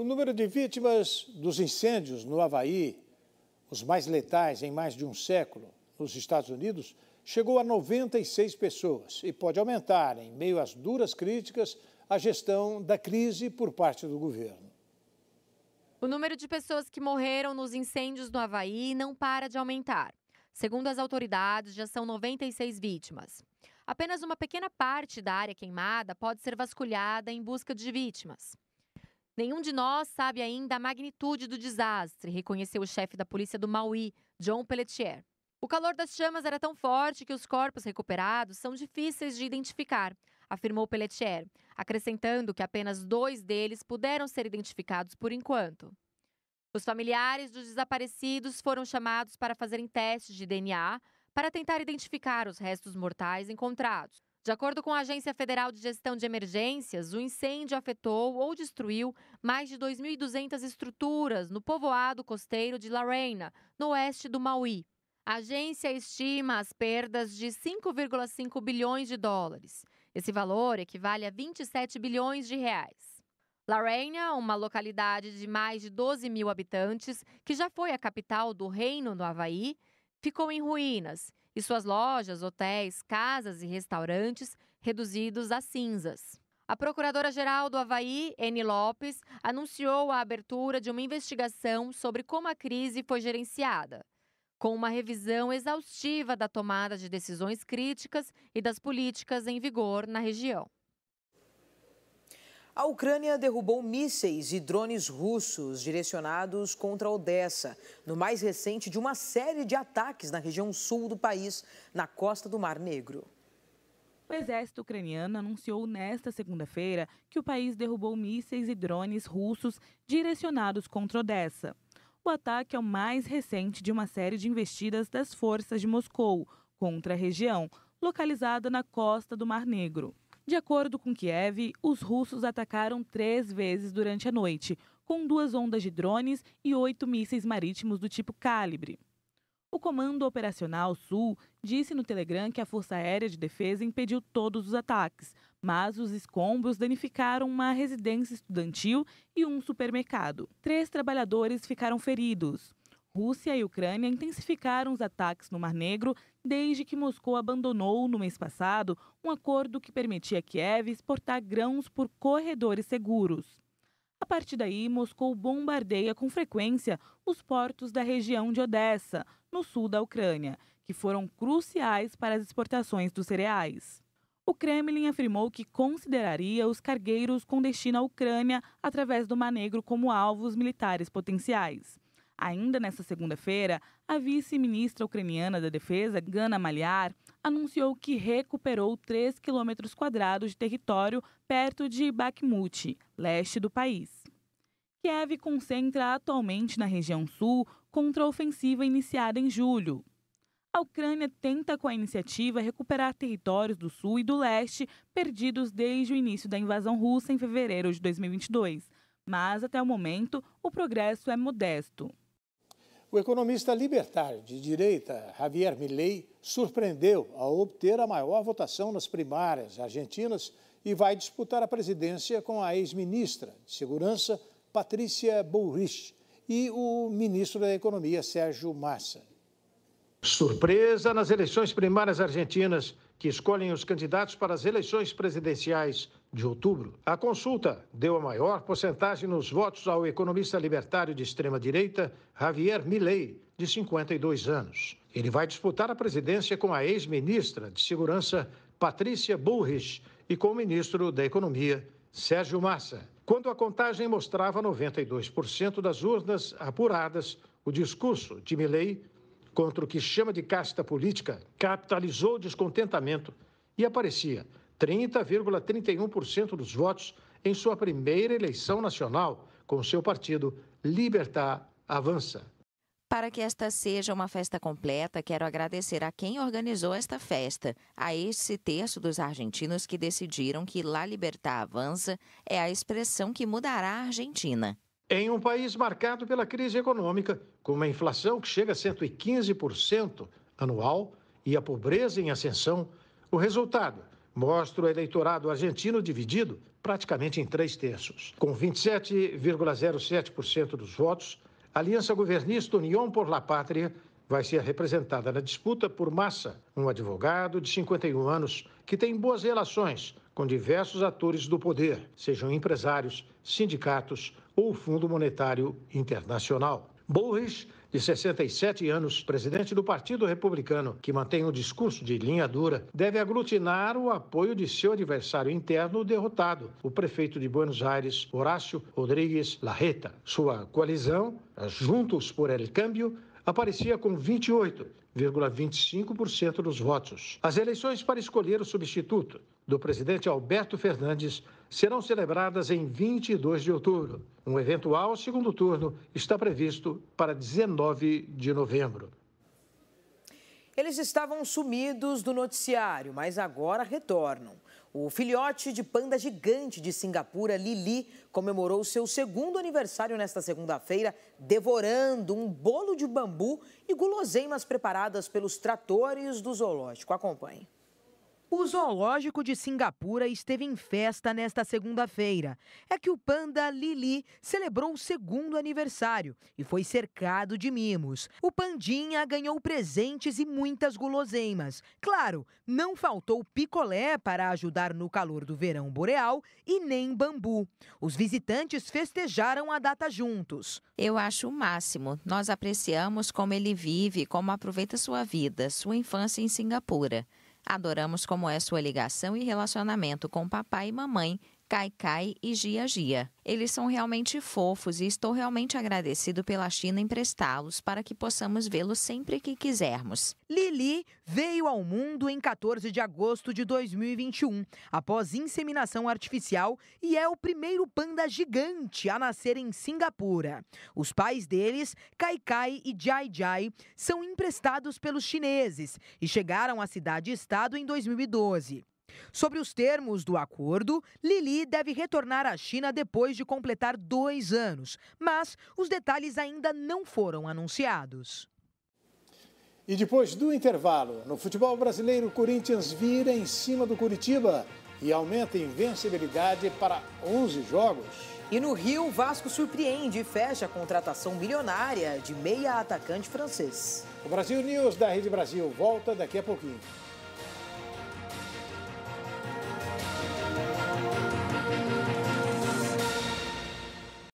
O número de vítimas dos incêndios no Havaí, os mais letais em mais de um século, nos Estados Unidos, chegou a 96 pessoas e pode aumentar em meio às duras críticas à gestão da crise por parte do governo. O número de pessoas que morreram nos incêndios no Havaí não para de aumentar. Segundo as autoridades, já são 96 vítimas. Apenas uma pequena parte da área queimada pode ser vasculhada em busca de vítimas. Nenhum de nós sabe ainda a magnitude do desastre, reconheceu o chefe da polícia do Maui, John Pelletier. O calor das chamas era tão forte que os corpos recuperados são difíceis de identificar, afirmou Pelletier, acrescentando que apenas dois deles puderam ser identificados por enquanto. Os familiares dos desaparecidos foram chamados para fazerem testes de DNA para tentar identificar os restos mortais encontrados. De acordo com a Agência Federal de Gestão de Emergências, o incêndio afetou ou destruiu mais de 2.200 estruturas no povoado costeiro de Lorena, no oeste do Maui. A agência estima as perdas de 5,5 bilhões de dólares. Esse valor equivale a 27 bilhões de reais. Lorena, uma localidade de mais de 12 mil habitantes, que já foi a capital do Reino do Havaí, ficou em ruínas e suas lojas, hotéis, casas e restaurantes reduzidos a cinzas. A procuradora-geral do Havaí, N. Lopes, anunciou a abertura de uma investigação sobre como a crise foi gerenciada, com uma revisão exaustiva da tomada de decisões críticas e das políticas em vigor na região. A Ucrânia derrubou mísseis e drones russos direcionados contra Odessa, no mais recente de uma série de ataques na região sul do país, na costa do Mar Negro. O exército ucraniano anunciou nesta segunda-feira que o país derrubou mísseis e drones russos direcionados contra Odessa. O ataque é o mais recente de uma série de investidas das forças de Moscou contra a região, localizada na costa do Mar Negro. De acordo com Kiev, os russos atacaram três vezes durante a noite, com duas ondas de drones e oito mísseis marítimos do tipo Calibre. O Comando Operacional Sul disse no Telegram que a Força Aérea de Defesa impediu todos os ataques, mas os escombros danificaram uma residência estudantil e um supermercado. Três trabalhadores ficaram feridos. Rússia e Ucrânia intensificaram os ataques no Mar Negro desde que Moscou abandonou, no mês passado, um acordo que permitia Kiev exportar grãos por corredores seguros. A partir daí, Moscou bombardeia com frequência os portos da região de Odessa, no sul da Ucrânia, que foram cruciais para as exportações dos cereais. O Kremlin afirmou que consideraria os cargueiros com destino à Ucrânia através do Mar Negro como alvos militares potenciais. Ainda nesta segunda-feira, a vice-ministra ucraniana da Defesa, Gana Maliar, anunciou que recuperou 3 quilômetros quadrados de território perto de Bakhmut, leste do país. Kiev concentra atualmente na região sul contra a ofensiva iniciada em julho. A Ucrânia tenta com a iniciativa recuperar territórios do sul e do leste perdidos desde o início da invasão russa em fevereiro de 2022, mas até o momento o progresso é modesto. O economista libertário de direita Javier Milei surpreendeu ao obter a maior votação nas primárias argentinas e vai disputar a presidência com a ex-ministra de Segurança Patrícia Bullrich e o ministro da Economia Sérgio Massa. Surpresa nas eleições primárias argentinas, que escolhem os candidatos para as eleições presidenciais de outubro. A consulta deu a maior porcentagem nos votos ao economista libertário de extrema-direita Javier Milei, de 52 anos. Ele vai disputar a presidência com a ex-ministra de Segurança Patrícia Bullrich e com o ministro da Economia Sérgio Massa. Quando a contagem mostrava 92% das urnas apuradas, o discurso de Milei contra o que chama de casta política capitalizou o descontentamento e aparecia 30,31% dos votos em sua primeira eleição nacional com seu partido Libertar Avança. Para que esta seja uma festa completa, quero agradecer a quem organizou esta festa, a esse terço dos argentinos que decidiram que La Libertad Avança é a expressão que mudará a Argentina. Em um país marcado pela crise econômica, com uma inflação que chega a 115% anual e a pobreza em ascensão, o resultado mostra o eleitorado argentino dividido praticamente em três terços. Com 27,07% dos votos, a aliança governista União por la Pátria vai ser representada na disputa por Massa, um advogado de 51 anos que tem boas relações com diversos atores do poder, sejam empresários, sindicatos ou Fundo Monetário Internacional. Bourris de 67 anos, presidente do Partido Republicano, que mantém um discurso de linha dura, deve aglutinar o apoio de seu adversário interno derrotado, o prefeito de Buenos Aires, Horácio Rodrigues Larreta. Sua coalizão, Juntos por El Câmbio, aparecia com 28,25% dos votos. As eleições para escolher o substituto do presidente Alberto Fernandes serão celebradas em 22 de outubro. Um eventual segundo turno está previsto para 19 de novembro. Eles estavam sumidos do noticiário, mas agora retornam. O filhote de panda gigante de Singapura, Lili, comemorou seu segundo aniversário nesta segunda-feira, devorando um bolo de bambu e guloseimas preparadas pelos tratores do zoológico. Acompanhe. O zoológico de Singapura esteve em festa nesta segunda-feira. É que o panda Lili celebrou o segundo aniversário e foi cercado de mimos. O pandinha ganhou presentes e muitas guloseimas. Claro, não faltou picolé para ajudar no calor do verão boreal e nem bambu. Os visitantes festejaram a data juntos. Eu acho o máximo. Nós apreciamos como ele vive, como aproveita sua vida, sua infância em Singapura. Adoramos como é sua ligação e relacionamento com papai e mamãe Kai Kai e Gia Gia. Eles são realmente fofos e estou realmente agradecido pela China emprestá-los para que possamos vê-los sempre que quisermos. Lili veio ao mundo em 14 de agosto de 2021, após inseminação artificial e é o primeiro panda gigante a nascer em Singapura. Os pais deles, Kai Kai e Jai Jai, são emprestados pelos chineses e chegaram à cidade-estado em 2012. Sobre os termos do acordo, Lili deve retornar à China depois de completar dois anos, mas os detalhes ainda não foram anunciados. E depois do intervalo, no futebol brasileiro, o Corinthians vira em cima do Curitiba e aumenta a invencibilidade para 11 jogos. E no Rio, Vasco surpreende e fecha a contratação milionária de meia atacante francês. O Brasil News da Rede Brasil volta daqui a pouquinho.